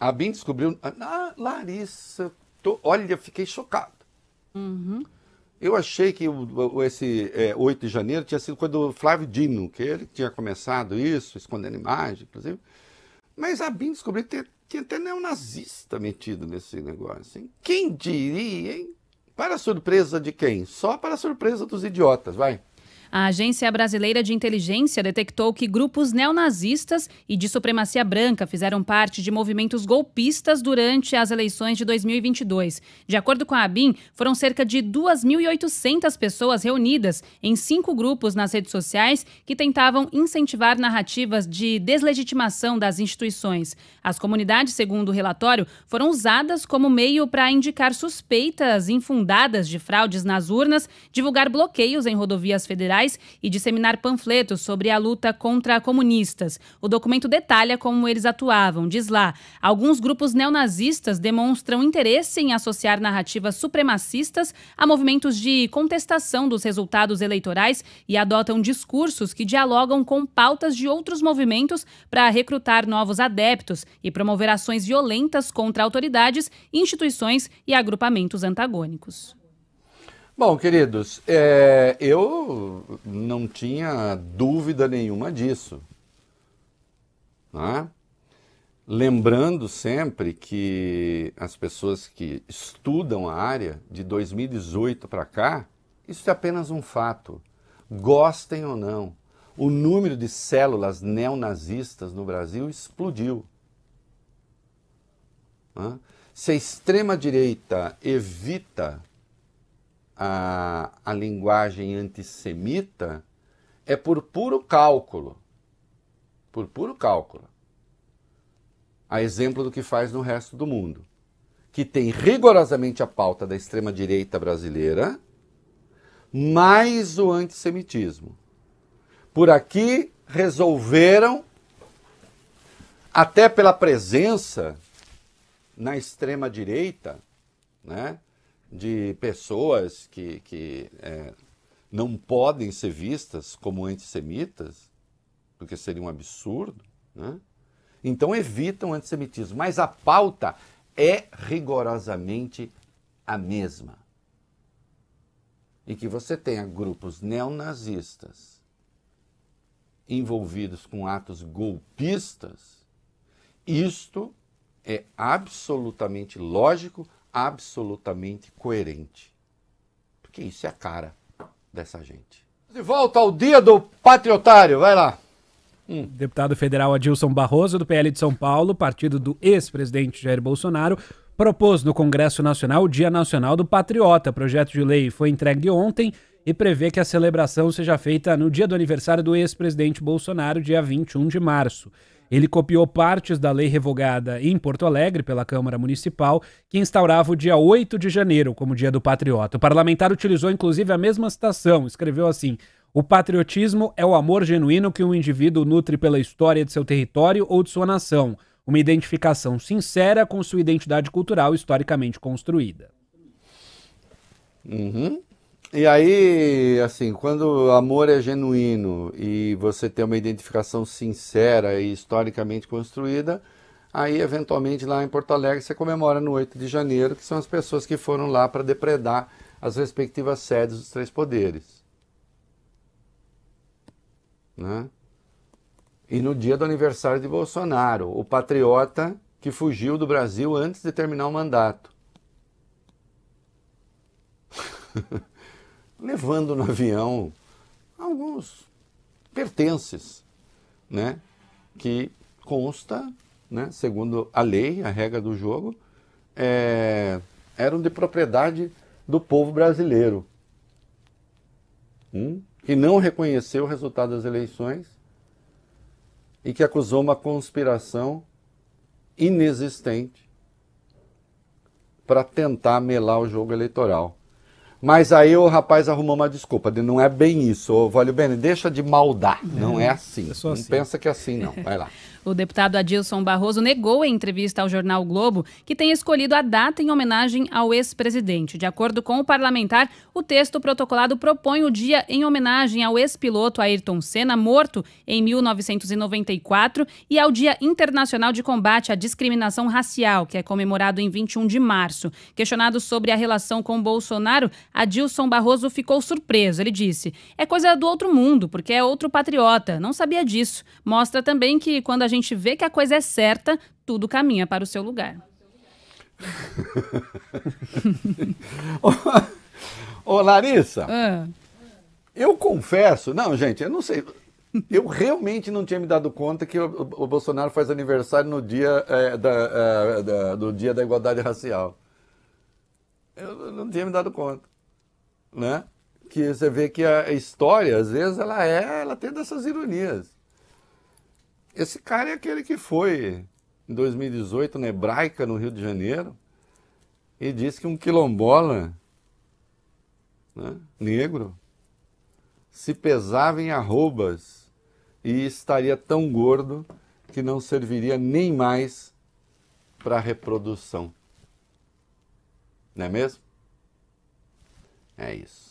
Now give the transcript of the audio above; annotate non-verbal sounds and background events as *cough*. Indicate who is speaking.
Speaker 1: A Bin descobriu. Ah, Larissa, tô... olha, fiquei chocado. Uhum. Eu achei que o, esse é, 8 de janeiro tinha sido quando o Flávio Dino, que ele tinha começado isso, escondendo imagem, inclusive. Mas a Bin descobriu que
Speaker 2: tinha até neonazista
Speaker 1: metido nesse negócio. Hein? Quem diria, hein? Para surpresa de quem? Só para surpresa dos idiotas, vai.
Speaker 2: A Agência Brasileira de Inteligência detectou que grupos neonazistas e de supremacia branca fizeram parte de movimentos golpistas durante as eleições de 2022. De acordo com a ABIN, foram cerca de 2.800 pessoas reunidas em cinco grupos nas redes sociais que tentavam incentivar narrativas de deslegitimação das instituições. As comunidades, segundo o relatório, foram usadas como meio para indicar suspeitas infundadas de fraudes nas urnas, divulgar bloqueios em rodovias federais sociais e disseminar panfletos sobre a luta contra comunistas. O documento detalha como eles atuavam. Diz lá: alguns grupos neonazistas demonstram interesse em associar narrativas supremacistas a movimentos de contestação dos resultados eleitorais e adotam discursos que dialogam com pautas de outros movimentos para recrutar novos adeptos e promover ações violentas contra autoridades, instituições e agrupamentos antagônicos.
Speaker 1: Bom, queridos, é, eu não tinha dúvida nenhuma disso. Né? Lembrando sempre que as pessoas que estudam a área de 2018 para cá, isso é apenas um fato. Gostem ou não, o número de células neonazistas no Brasil explodiu. Né? Se a extrema-direita evita a, a linguagem antissemita é por puro cálculo. Por puro cálculo. A exemplo do que faz no resto do mundo, que tem rigorosamente a pauta da extrema-direita brasileira, mais o antissemitismo. Por aqui resolveram, até pela presença na extrema-direita, né? de pessoas que, que é, não podem ser vistas como antissemitas, porque seria um absurdo, né? então evitam o antissemitismo. Mas a pauta é rigorosamente a mesma. E que você tenha grupos neonazistas envolvidos com atos golpistas, isto é absolutamente lógico, absolutamente coerente. Porque isso é a cara dessa gente.
Speaker 3: De volta ao dia do patriotário, vai lá. Hum. Deputado federal Adilson Barroso, do PL de São Paulo, partido do ex-presidente Jair Bolsonaro, propôs no Congresso Nacional o Dia Nacional do Patriota. O projeto de lei foi entregue ontem e prevê que a celebração seja feita no dia do aniversário do ex-presidente Bolsonaro, dia 21 de março. Ele copiou partes da lei revogada em Porto Alegre pela Câmara Municipal, que instaurava o dia 8 de janeiro como Dia do Patriota. O parlamentar utilizou inclusive a mesma citação, escreveu assim: o patriotismo é o amor genuíno que um indivíduo nutre pela história de seu território ou de sua nação, uma identificação sincera com sua identidade cultural historicamente construída.
Speaker 1: Uhum. E aí, assim, quando o amor é genuíno e você tem uma identificação sincera e historicamente construída, aí eventualmente lá em Porto Alegre você comemora no 8 de janeiro, que são as pessoas que foram lá para depredar as respectivas sedes dos três poderes. Né? E no dia do aniversário de Bolsonaro, o patriota que fugiu do Brasil antes de terminar o mandato. *laughs* levando no avião alguns pertences, né? Que consta, né? Segundo a lei, a regra do jogo, é, eram de propriedade do povo brasileiro, hum, que não reconheceu o resultado das eleições e que acusou uma conspiração inexistente para tentar melar o jogo eleitoral. Mas aí o rapaz arrumou uma desculpa, de não é bem isso. Ô, Valio Bene, deixa de maldar. Não é assim. É assim. Não assim. pensa que é assim, não. Vai lá.
Speaker 2: *laughs* O deputado Adilson Barroso negou em entrevista ao jornal o Globo que tenha escolhido a data em homenagem ao ex-presidente. De acordo com o parlamentar, o texto protocolado propõe o dia em homenagem ao ex-piloto Ayrton Senna, morto em 1994, e ao Dia Internacional de Combate à Discriminação Racial, que é comemorado em 21 de março. Questionado sobre a relação com Bolsonaro, Adilson Barroso ficou surpreso. Ele disse: "É coisa do outro mundo, porque é outro patriota. Não sabia disso. Mostra também que quando a gente vê que a coisa é certa, tudo caminha para o seu lugar. *laughs* ô, Larissa, ah.
Speaker 1: eu confesso, não, gente, eu não sei. Eu realmente não tinha me dado conta que o, o Bolsonaro faz aniversário no dia é, da, é, da, do dia da igualdade racial. Eu não tinha me dado conta, né? Que você vê que a história às vezes ela é, ela tem dessas ironias. Esse cara é aquele que foi em 2018 na Hebraica, no Rio de Janeiro, e disse que um quilombola né, negro se pesava em arrobas e estaria tão gordo que não serviria nem mais para reprodução. Não é mesmo? É isso.